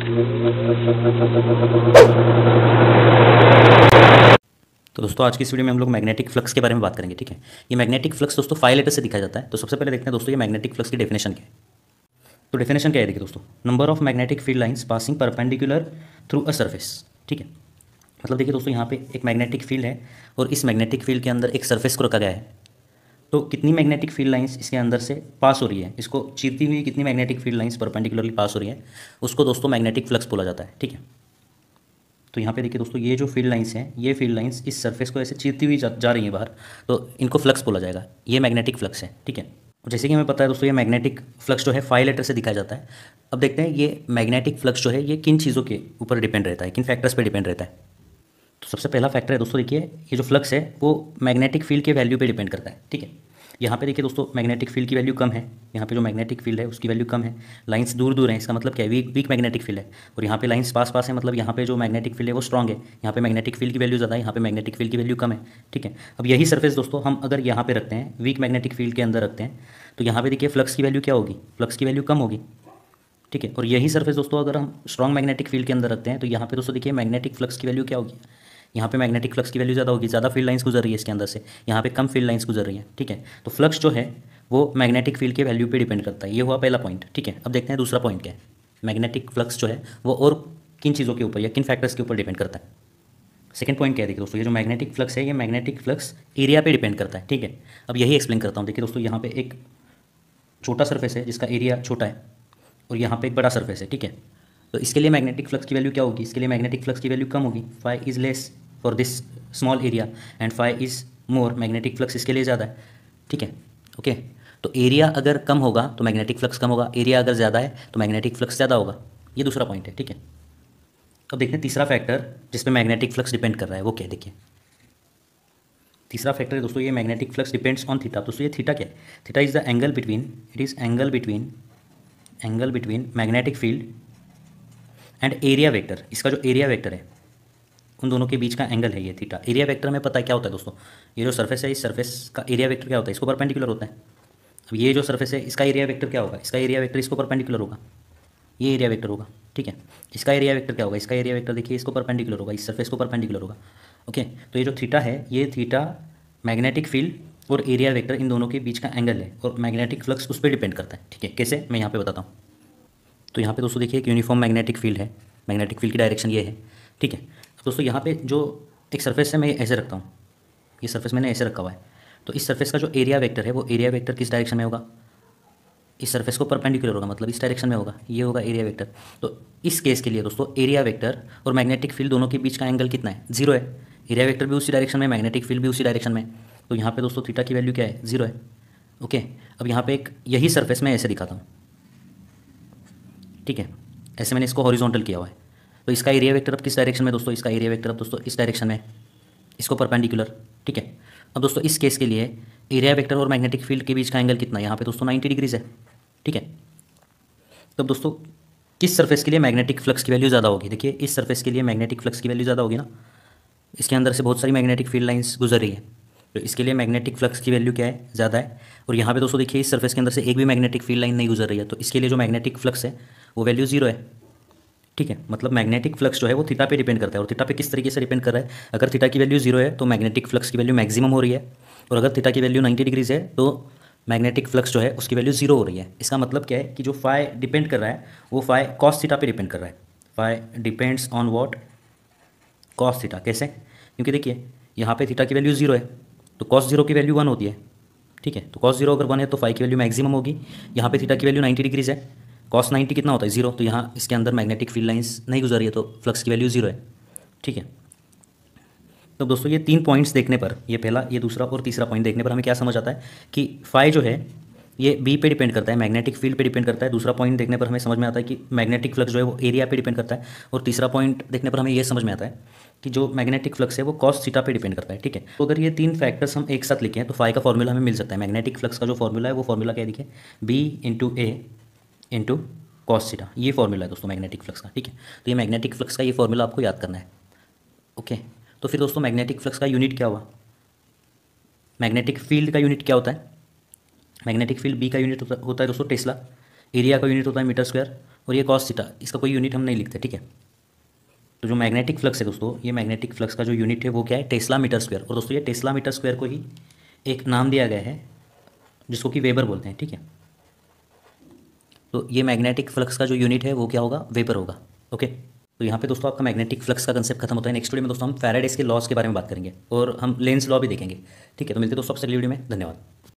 तो दोस्तों आज की इस वीडियो में हम लोग मैग्नेटिक फ्लक्स के बारे में बात करेंगे ठीक है ये मैग्नेटिक फ्लक्स दोस्तों फाइव लेटर से दिखाया जाता है तो सबसे पहले देखते हैं दोस्तों ये मैग्नेटिक फ्लक्स की डेफिनेशन क्या है तो डेफिनेशन क्या है देखिए दोस्तों number of magnetic field lines passing perpendicular through a surface ठीक है मतलब देखिए दोस्तों यहाँ पे एक मैग्नेटिक फील्ड है और इस मैग्नेटिक फील्ड के अंदर एक सर्फेस को रखा गया है तो कितनी मैग्नेटिक फील्ड लाइंस इसके अंदर से पास हो रही है इसको चीरती हुई कितनी magnetic field lines perpendicularly pass हो रही है उसको दोस्तों मैग्नेटिक फ्लक्स बोला जाता है ठीक है तो यहाँ पे देखिए दोस्तों ये जो फील्ड लाइंस हैं ये फील्ड लाइंस इस सरफेस को ऐसे चीरती हुई जा, जा रही है बाहर तो इनको फ्लक्स बोला जाएगा ये मैग्नेटिक फ्लक्स है ठीक है जैसे कि हमें पता है दोस्तों ये मैग्नेटिक फ्लक्स जो है फाइव लेटर से दिखाया जाता है अब देखते हैं ये मैग्नेटिक फ्लक्स जो है ये किन चीज़ों के ऊपर डिपेंड रहता है किन फैक्टर्स पर डिपेंड रहता है तो सबसे पहला फैक्टर है दोस्तों देखिए ये जो फ्लक्स है वो मैग्नेटिक फील्ड के वैल्यू पे डिपेंड करता है ठीक है यहाँ पे देखिए दोस्तों मैग्नेटिक फील्ड की वैल्यू कम है यहाँ पे जो मैग्नेटिक फील्ड है उसकी वैल्यू कम है लाइंस दूर दूर हैं इसका मतलब क्या है वीक वीक मैग्नेटिक फील्ड है और यहाँ पे लाइंस पास पास है मतलब यहाँ पे जो मैग्नेटिक फील्ड है वो स्ट्रॉग है यहाँ पे मैग्नेटिक फील्ड की वैल्यू ज़्यादा है यहाँ पे मैग्नेटिक फील्ड की वैल्यू कम है ठीक है अब यही सर्फेस दोस्तों हम अगर यहाँ पर रखते हैं वीक मैग्नेटिक फील्ड के अंदर रखते हैं तो यहाँ पे देखिए फ्लक्स की वैल्यू क्या होगी फ्लक्स की वैल्यू कम होगी ठीक है और यही सर्फेस दोस्तों अगर हम स्ट्रॉन्ग मैग्नेटिक फील्ड के अंदर रखते हैं तो यहाँ पर दोस्तों देखिए मैग्नेटिक फ्लक्स की वैल्यू क्या होगी यहाँ पे मैग्नेटिक फ्लक्स की वैल्यू ज़्यादा होगी ज़्यादा फील्ड लाइंस गुजर रही है इसके अंदर से यहाँ पे कम फील्ड लाइंस गुजर रही हैं ठीक है तो फ्लक्स जो है वो मैग्नेटिक फील्ड के वैल्यू पे डिपेंड करता है ये हुआ पहला पॉइंट ठीक है अब देखते हैं दूसरा पॉइंट क्या है मैग्नेटिक फ्लक्स जो है वो और किन चीज़ों के ऊपर या किन फैक्टर्स के ऊपर डिपेंड करता है सेकेंड पॉइंट क्या है देखिए दोस्तों ये जो मैग्नेटिक फ्लक्स है ये मैग्नेटिक फ्लक्स एरिया पर डिपेंड करता है ठीक है अब यही एक्सप्लेन करता हूँ देखिए दोस्तों यहाँ पे एक छोटा सर्फेस है जिसका एरिया छोटा है और यहाँ पे एक बड़ा सर्फेस है ठीक है तो इसके लिए मैग्नेटिक फ्लक्स की वैल्यू क्या होगी इसके लिए मैग्नेटिक फ्लक्स की वैल्यू कम होगी phi is less for this small area and phi is more magnetic flux इसके लिए ज़्यादा है ठीक है ओके तो एरिया अगर कम होगा तो मैग्नेटिक फ्लक्स कम होगा एरिया अगर ज़्यादा है तो मैग्नेटिक फ्लक्स ज़्यादा होगा ये दूसरा पॉइंट है ठीक है अब देखते हैं तीसरा फैक्टर जिस पर मैग्नेटिक फ्लक्स डिपेंड कर रहा है वो क्या देखिए तीसरा फैक्टर है दोस्तों ये magnetic flux depends on theta दोस्तों ये थीटा क्या है theta is the angle between it is angle between angle between magnetic field and area vector इसका जो एरिया वेक्टर है उन दोनों के बीच का एंगल है ये थीटा एरिया वेक्टर में पता है क्या होता है दोस्तों ये जो सरफेस है इस सरफेस का एरिया वेक्टर क्या होता है इसको परपेंडिकुलर होता है अब ये जो सरफेस है इसका एरिया वेक्टर क्या होगा इसका एरिया वेक्टर इसको परपेंडिकुलर होगा ये एरिया वेक्टर होगा ठीक है इसका एरिया वेक्टर क्या होगा इसका एरिया वेक्टर देखिए इसको परपेंडिकुलर होगा इस सर्फेस को परपेंडिकुलर होगा ओके तो ये जो थीटा है ये थीटा मैग्नेटिक फील्ड और एरिया वेक्टर इन दोनों के बीच का एंगल है और मैग्नेटिक फ्लक्स उस पर डिपेंड करता है ठीक है कैसे मैं यहाँ पे बताता हूँ तो यहाँ पे दोस्तों देखिए एक यूनिफॉर्म मैग्नेटिक फील्ड है मैग्नेटिक फील्ड की डायरेक्शन ये है ठीक है तो दोस्तों यहाँ पे जो एक सरफेस है मैं ऐसे रखता हूँ ये सरफेस मैंने ऐसे रखा हुआ है तो इस सर्फेस का जो एरिया वैक्टर है वो एरिया वैक्टर किस डायरेक्शन में होगा इस सर्फेस को परपेंडिकुलर होगा मतलब इस डायरेक्शन में होगा ये होगा एरिया वेक्टर तो इस केस के लिए दोस्तों एरिया वेक्टर और मैग्नेटिक फील्ड दोनों के बीच का एंगल कितना है जीरो है एरिया वेक्टर भी उसी डायरेक्शन में मैग्नेटिक फील्ड भी उसी डायरेक्शन में तो यहाँ पे दोस्तों थीटा की वैल्यू क्या है जीरो है ओके अब यहाँ पे एक यही सरफेस मैं ऐसे दिखाता हूँ ठीक है ऐसे मैंने इसको हॉरिजॉन्टल किया हुआ है तो इसका एरिया वेक्टर अब किस डायरेक्शन में दोस्तों इसका एरिया वेक्टर अब दोस्तों इस डायरेक्शन में इसको परपेंडिकुलर ठीक है अब दोस्तों इस केस के लिए एरिया वेक्टर और मैग्नेटिक फील्ड के बीच का एंगल कितना है यहाँ पे दोस्तों नाइन्टी डिग्रीज है ठीक है तब तो दोस्तों किस सरफेस के लिए मैग्नेटिक फ्लक्स की वैल्यू ज़्यादा होगी देखिए इस सर्फेस के लिए मैग्नेटिक फ्लक्स की वैल्यू ज़्यादा होगी ना इसके अंदर से बहुत सारी मैग्नेटिक फील्ड लाइन्स गुजर रही है तो इसके लिए मैग्नेटिक फ्लक्स की वैल्यू क्या है ज़्यादा है और यहाँ पे दोस्तों देखिए इस सरफेस के अंदर से एक भी मैग्नेटिक फील्ड लाइन नहीं गुजर रही है तो इसके लिए जो मैग्नेटिक फ्लक्स है वो वैल्यू जीरो है ठीक है मतलब मैग्नेटिक फ्लक्स जो है वो थीटा पे डिपेंड करता है और थीटा पे किस तरीके से डिपेंड कर रहा है अगर थीटा की वैल्यू जीरो है तो मैग्नेटिक फ्लक्स की वैल्यू मैक्सिमम हो रही है और अगर थीटा की वैल्यू नाइन्टी डिग्रीज है तो मैग्नेटिक फ्लक्स जो है उसकी वैल्यू जीरो हो रही है इसका मतलब क्या है कि जो फाइ डिपेंड कर रहा है वो फाइ कॉस थीटा पे डिपेंड कर रहा है phi depends on what cos theta कैसे क्योंकि देखिए यहाँ पे थीटा की वैल्यू जीरो है तो कॉस जीरो की वैल्यू वन होती है ठीक है तो कॉस जीरो अगर वन है तो फाइव की वैल्यू मैक्सिमम होगी यहाँ पे थीटा की वैल्यू नाइन्टी डिग्रीज है कॉस नाइन्टी कितना होता है जीरो तो यहाँ इसके अंदर मैग्नेटिक फील्ड लाइन्स नहीं गुजर रही है तो फ्लक्स की वैल्यू जीरो है ठीक है तो दोस्तों ये तीन पॉइंट्स देखने पर ये पहला ये दूसरा और तीसरा पॉइंट देखने पर हमें क्या समझ आता है कि फाई जो है ये बी पे डिपेंड करता है मैग्नेटिक फील्ड पे डिपेंड करता है दूसरा पॉइंट देखने पर हमें समझ में आता है कि मैग्नेटिक फ्लक्स जो है वो एरिया पे डिपेंड करता है और तीसरा पॉइंट देखने पर हमें ये समझ में आता है कि जो मैग्नेटिक फ्लक्स है वो कॉस्ट सीटा पे डिपेंड करता है ठीक है तो अगर ये तीन फैक्टर्स हम एक साथ लिखें तो फाइव का फॉर्मूला हमें मिल सकता है मैग्नेटिक फ्लक्स का जो फॉर्मूला है वो फॉर्मूला क्या दिखे B into A into cos theta ये फॉर्मूला है दोस्तों मैग्नेटिक फ्लक्स का ठीक है तो ये मैग्नेटिक फ्लक्स का ये फॉर्मूला आपको याद करना है ओके तो फिर दोस्तों मैग्नेटिक फ्लक्स का यूनिट क्या हुआ मैग्नेटिक फील्ड का यूनिट क्या होता है मैग्नेटिक फील्ड बी का यूनिट होता है दोस्तों टेस्ला एरिया का यूनिट होता है मीटर स्क्वायर और ये कॉस सीटा इसका कोई यूनिट हम नहीं लिखते ठीक है तो जो मैग्नेटिक फ्लक्स है दोस्तों ये मैग्नेटिक फ्लक्स का जो यूनिट है वो क्या है टेस्ला मीटर स्क्वायर और दोस्तों ये टेस्ला मीटर स्क्वायर को ही एक नाम दिया गया है जिसको कि वेबर बोलते हैं ठीक है तो ये मैग्नेटिक फ्लक्स का जो यूनिट है वो क्या होगा वेपर होगा ओके तो यहाँ पे दोस्तों आपका मैग्नेटिक फ्लक्स का कंसेप्ट खत्म होता है नेक्स्ट वीडियो में दोस्तों हम फैराडेस के लॉस के बारे में बात करेंगे और हम लेंस लॉ भी देखेंगे ठीक है तो मिलते हैं दोस्तों आपसे अगली वीडियो में धन्यवाद